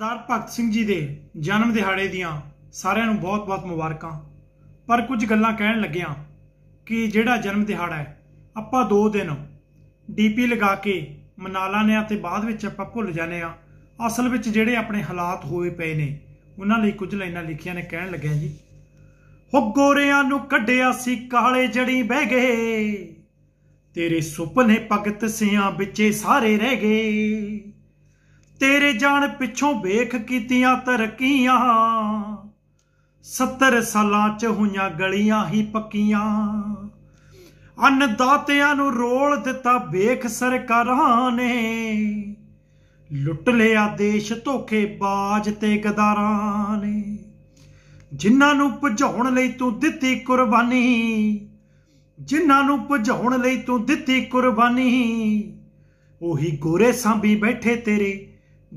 ਸਰਦਾਰ ਭਗਤ ਸਿੰਘ ਜੀ ਦੇ ਜਨਮ ਦਿਹਾੜੇ ਦੀਆਂ ਸਾਰਿਆਂ ਨੂੰ ਬਹੁਤ-ਬਹੁਤ ਮੁਬਾਰਕਾਂ ਪਰ ਕੁਝ ਗੱਲਾਂ ਕਹਿਣ ਲੱਗਿਆਂ ਕਿ ਜਿਹੜਾ ਜਨਮ ਦਿਹਾੜਾ ਹੈ ਆਪਾਂ 2 ਦਿਨ ਡੀਪੀ ਲਗਾ ਕੇ ਮਨਾ ਲਾਨੇ ਆ ਤੇ ਬਾਅਦ ਵਿੱਚ ਆਪਾਂ ਭੁੱਲ ਜਾਂਦੇ ਆ ਅਸਲ ਵਿੱਚ ਜਿਹੜੇ ਆਪਣੇ ਹਾਲਾਤ ਹੋਏ ਪਏ ਨੇ ਉਹਨਾਂ ਲਈ ਕੁਝ ਲਾਈਨਾਂ ਲਿਖੀਆਂ ਨੇ ਕਹਿਣ ਲੱਗਿਆ ਜੀ ਹੋ ਗੋਰਿਆਂ ਨੂੰ ਕੱਢਿਆ ਸੀ ਕਾਲੇ ਜੜੀ ਬਹਿ ਗਏ ਤੇਰੇ ਸੁਪਨੇ ਭਗਤ ਸਿਆਂ ਵਿੱਚੇ ਸਾਰੇ ਰਹਿ ਗਏ ਤੇਰੇ ਜਾਣ ਪਿੱਛੋਂ ਵੇਖ ਕੀਤੀਆਂ ਤਰਕੀਆਂ 70 ਸਾਲਾਂ ਚ ਹੋਈਆਂ ਗਲੀਆਂ ਹੀ ਪੱਕੀਆਂ ਅੰਨ ਦਾਤਿਆਂ ਨੂੰ ਰੋਲ ਦਿੱਤਾ ਵੇਖ ਸਰਕਾਰਾਂ ਨੇ ਲੁੱਟ ਲਿਆ ਦੇਸ਼ ਧੋਖੇ ਬਾਜ ਤੇ ਗਦਾਰਾਂ ਨੇ ਜਿਨ੍ਹਾਂ ਨੂੰ ਭਜਾਉਣ ਲਈ ਤੂੰ ਦਿੱਤੀ ਕੁਰਬਾਨੀ ਜਿਨ੍ਹਾਂ ਨੂੰ ਭਜਾਉਣ ਲਈ ਤੂੰ ਦਿੱਤੀ ਕੁਰਬਾਨੀ ਉਹੀ ਗੋਰੇ ਸਾਂਭੀ ਬੈਠੇ ਤੇਰੇ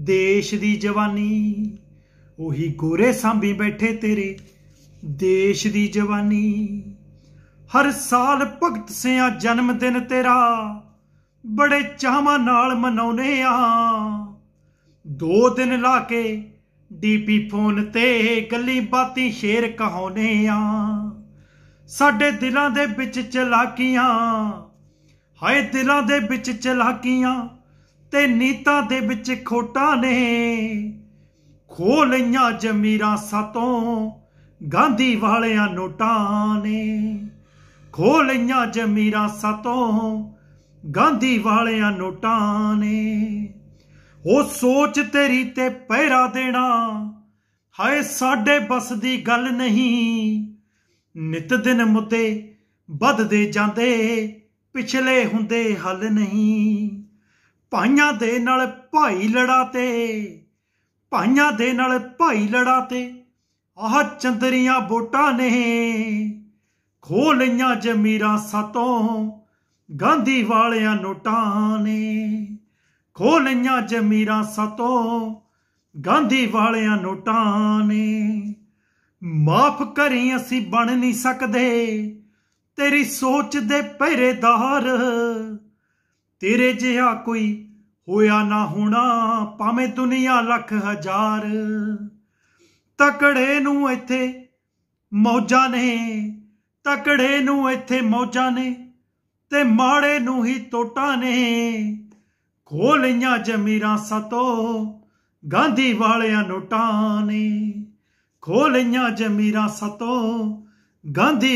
ਦੇਸ਼ ਦੀ ਜਵਾਨੀ ਉਹੀ ਗੋਰੇ ਸਾਂਭੀ ਬੈਠੇ ਤੇਰੇ ਦੇਸ਼ ਦੀ ਜਵਾਨੀ ਹਰ ਸਾਲ ਭਗਤ ਸਿਆ ਜਨਮ ਦਿਨ ਤੇਰਾ ਬੜੇ ਚਾਹਾਂ ਨਾਲ ਮਨਾਉਨੇ ਆ ਦੋ ਦਿਨ ਲਾ ਕੇ ਡੀਪੀ ਫੋਨ ਤੇ ਗੱਲੀ ਬਾਤੀ ਸ਼ੇਰ ਕਹਾਉਨੇ ਆ ਸਾਡੇ ਦਿਲਾਂ ਦੇ ਵਿੱਚ ਚਲਾਕੀਆਂ ਹਾਏ ਦਿਲਾਂ ਦੇ ਵਿੱਚ ਚਲਾਕੀਆਂ ਤੇ ਨੀਤਾ ਦੇ ਵਿੱਚ ਖੋਟਾ ਨੇ ਖੋ ਲਈਆਂ ਜ਼ਮੀਰਾਂ ਸਤੋਂ ਗਾਂਧੀ ਵਾਲਿਆਂ ਨੋਟਾਂ ਨੇ ਖੋ ਲਈਆਂ ਜ਼ਮੀਰਾਂ ਸਤੋਂ ਗਾਂਧੀ ਵਾਲਿਆਂ ਨੋਟਾਂ ਨੇ ਉਹ ਸੋਚ ਤੇਰੀ ਤੇ ਪਹਿਰਾ ਦੇਣਾ ਹਾਏ ਸਾਡੇ ਬਸ ਦੀ ਗੱਲ ਨਹੀਂ ਨਿਤ ਦਿਨ ਮੁੱਦੇ ਵੱਧਦੇ ਜਾਂਦੇ ਪਿਛਲੇ ਹੁੰਦੇ ਹੱਲ ਨਹੀਂ ਭਾਈਆਂ ਦੇ ਨਾਲ ਭਾਈ ਲੜਾ ਤੇ ਭਾਈਆਂ ਦੇ ਨਾਲ ਭਾਈ ਲੜਾ ਤੇ ਆਹ ਚੰਦਰੀਆਂ ਬੋਟਾਂ ਨੇ ਖੋ ਲਈਆਂ ਜ਼ਮੀਰਾਂ ਸਤੋਂ ਗਾਂਧੀ ਵਾਲਿਆਂ ਨੋਟਾਂ ਨੇ ਖੋ ਲਈਆਂ ਜ਼ਮੀਰਾਂ ਸਤੋਂ ਗਾਂਧੀ ਵਾਲਿਆਂ ਨੋਟਾਂ ਨੇ ਮਾਫ ਕਰੀ ਅਸੀਂ ਬਣ ਨਹੀਂ ਸਕਦੇ ਤੇਰੀ ਸੋਚ ਦੇ ਪਹਿਰੇਦਾਰ ਤੇਰੇ ਜਿਹਾ ਕੋਈ ਹੋਇਆ ਨਾ ਹੋਣਾ ਪਾਵੇਂ ਦੁਨੀਆ ਲੱਖ ਹਜ਼ਾਰ ਤਕੜੇ ਨੂੰ ਇੱਥੇ ਮੌਜਾਂ ਨੇ ਤਕੜੇ ਨੂੰ ਇੱਥੇ ਮੌਜਾਂ ਨੇ ਤੇ ਮਾੜੇ ਨੂੰ ਹੀ ਟੋਟਾ ਨੇ ਖੋਲੀਆਂ ਜ਼ਮੀਰਾਂ ਸਤੋ ਗਾਂਧੀ ਵਾਲਿਆਂ ਨੋਟਾਂ ਨੇ ਖੋਲੀਆਂ ਜ਼ਮੀਰਾਂ ਸਤੋ ਗਾਂਧੀ